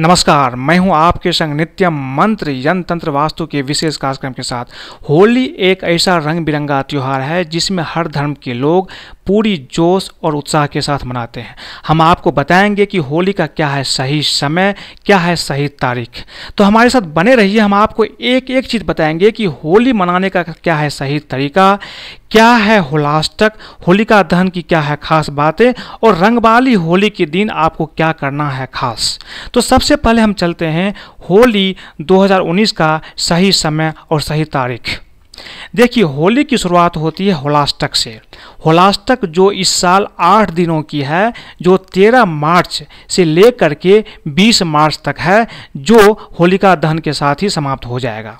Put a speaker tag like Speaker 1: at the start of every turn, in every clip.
Speaker 1: नमस्कार मैं हूं आपके संग नित्य मंत्र यंत्र वास्तु के विशेष कार्यक्रम के साथ होली एक ऐसा रंग बिरंगा त्यौहार है जिसमें हर धर्म के लोग पूरी जोश और उत्साह के साथ मनाते हैं हम आपको बताएंगे कि होली का क्या है सही समय क्या है सही तारीख तो हमारे साथ बने रहिए हम आपको एक एक चीज़ बताएंगे कि होली मनाने का क्या है सही तरीका क्या है होलास्टक होलिका दहन की क्या है खास बातें और रंगबाली होली के दिन आपको क्या करना है खास तो सबसे पहले हम चलते हैं होली 2019 का सही समय और सही तारीख देखिए होली की शुरुआत होती है होलास्टक से होलास्टक जो इस साल आठ दिनों की है जो तेरह मार्च से लेकर के बीस मार्च तक है जो होलिका दहन के साथ ही समाप्त हो जाएगा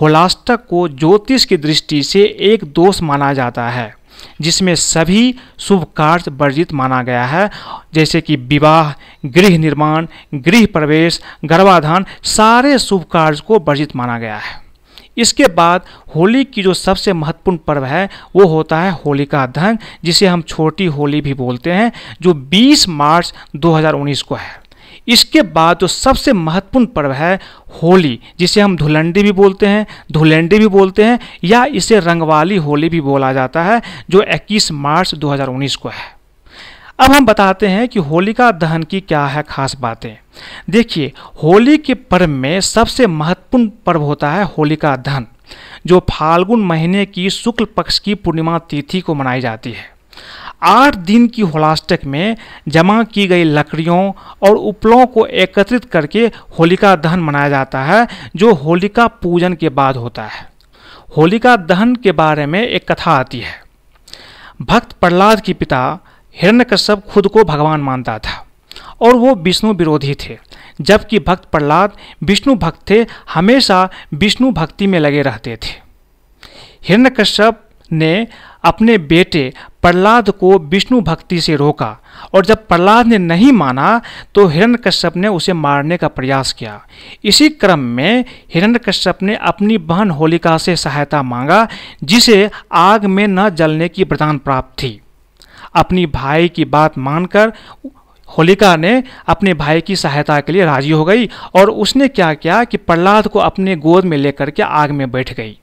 Speaker 1: होलास्टक को ज्योतिष की दृष्टि से एक दोष माना जाता है जिसमें सभी शुभ कार्य वर्जित माना गया है जैसे कि विवाह गृह निर्माण गृह प्रवेश गर्भाधान सारे शुभ कार्य को वर्जित माना गया है इसके बाद होली की जो सबसे महत्वपूर्ण पर्व है वो होता है होलिका दहन जिसे हम छोटी होली भी बोलते हैं जो 20 मार्च 2019 को है इसके बाद जो सबसे महत्वपूर्ण पर्व है होली जिसे हम धुलंडी भी बोलते हैं धुलेंडी भी बोलते हैं या इसे रंगवाली होली भी बोला जाता है जो 21 मार्च 2019 को है अब हम बताते हैं कि होलिका दहन की क्या है खास बातें देखिए होली के पर्व में सबसे महत्वपूर्ण पर्व होता है होलिका दहन जो फाल्गुन महीने की शुक्ल पक्ष की पूर्णिमा तिथि को मनाई जाती है आठ दिन की होलास्टक में जमा की गई लकड़ियों और उपलों को एकत्रित करके होलिका दहन मनाया जाता है जो होलिका पूजन के बाद होता है होलिका दहन के बारे में एक कथा आती है भक्त प्रहलाद के पिता हिरण्यकश्यप खुद को भगवान मानता था और वो विष्णु विरोधी थे जबकि भक्त प्रहलाद विष्णु भक्त थे हमेशा विष्णु भक्ति में लगे रहते थे हिरण्यकश्यप ने अपने बेटे प्रहलाद को विष्णु भक्ति से रोका और जब प्रहलाद ने नहीं माना तो हिरण्यकश्यप ने उसे मारने का प्रयास किया इसी क्रम में हिरण्यकश्यप ने अपनी बहन होलिका से सहायता मांगा जिसे आग में न जलने की वरदान प्राप्त थी अपनी भाई की बात मानकर होलिका ने अपने भाई की सहायता के लिए राजी हो गई और उसने क्या किया कि प्रहलाद को अपने गोद में लेकर के आग में बैठ गई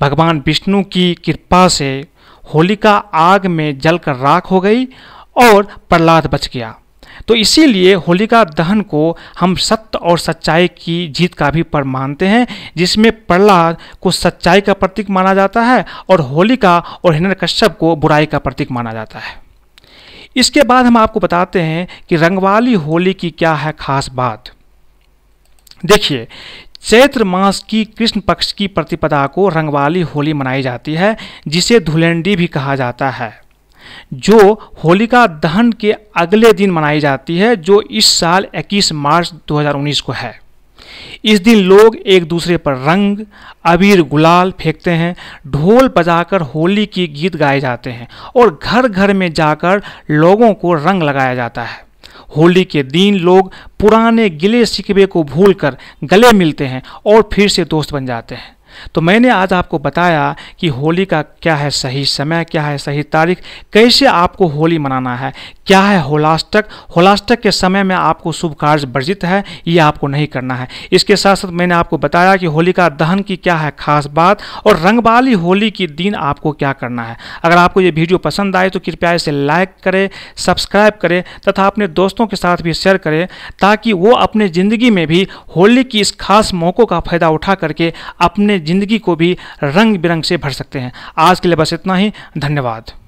Speaker 1: भगवान विष्णु की कृपा से होलिका आग में जलकर राख हो गई और प्रहलाद बच गया तो इसीलिए होलिका दहन को हम सत्य और सच्चाई की जीत का भी पर्व मानते हैं जिसमें प्रहलाद को सच्चाई का प्रतीक माना जाता है और होलिका और हिरण कश्यप को बुराई का प्रतीक माना जाता है इसके बाद हम आपको बताते हैं कि रंगवाली होली की क्या है खास बात देखिए चैत्र मास की कृष्ण पक्ष की प्रतिपदा को रंगवाली होली मनाई जाती है जिसे धुलेंडी भी कहा जाता है जो होलिका दहन के अगले दिन मनाई जाती है जो इस साल 21 मार्च 2019 को है इस दिन लोग एक दूसरे पर रंग अबीर गुलाल फेंकते हैं ढोल बजाकर होली की गीत गाए जाते हैं और घर घर में जाकर लोगों को रंग लगाया जाता है होली के दिन लोग पुराने गिले सिकवे को भूलकर गले मिलते हैं और फिर से दोस्त बन जाते हैं तो मैंने आज आपको बताया कि होली का क्या है सही समय क्या है सही तारीख कैसे आपको होली मनाना है क्या है होलास्टक होलास्टक के समय में आपको शुभ कार्य वर्जित है ये आपको नहीं करना है इसके साथ साथ मैंने आपको बताया कि होलिका दहन की क्या है खास बात और रंग होली के दिन आपको क्या करना है अगर आपको ये वीडियो पसंद आए तो कृपया इसे लाइक करें सब्सक्राइब करें तथा अपने दोस्तों के साथ भी शेयर करें ताकि वो अपने ज़िंदगी में भी होली की इस खास मौक़ों का फ़ायदा उठा करके अपने ज़िंदगी को भी रंग बिरंग से भर सकते हैं आज के लिए बस इतना ही धन्यवाद